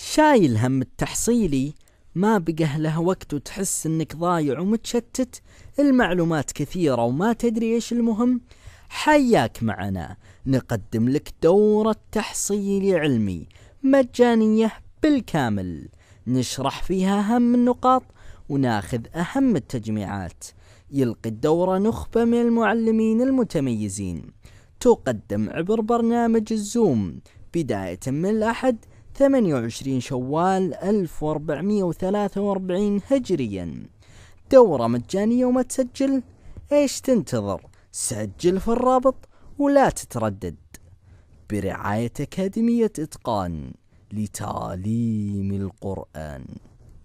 شايل هم التحصيلي ما بقى له وقت وتحس انك ضايع ومتشتت المعلومات كثيرة وما تدري ايش المهم حياك معنا نقدم لك دورة تحصيل علمي مجانية بالكامل نشرح فيها أهم النقاط وناخذ أهم التجميعات يلقي الدورة نخبة من المعلمين المتميزين تقدم عبر برنامج الزوم بداية من الأحد 28 شوال 1443 هجريا دورة مجانية وما تسجل ايش تنتظر سجل في الرابط ولا تتردد برعاية أكاديمية إتقان لتعليم القرآن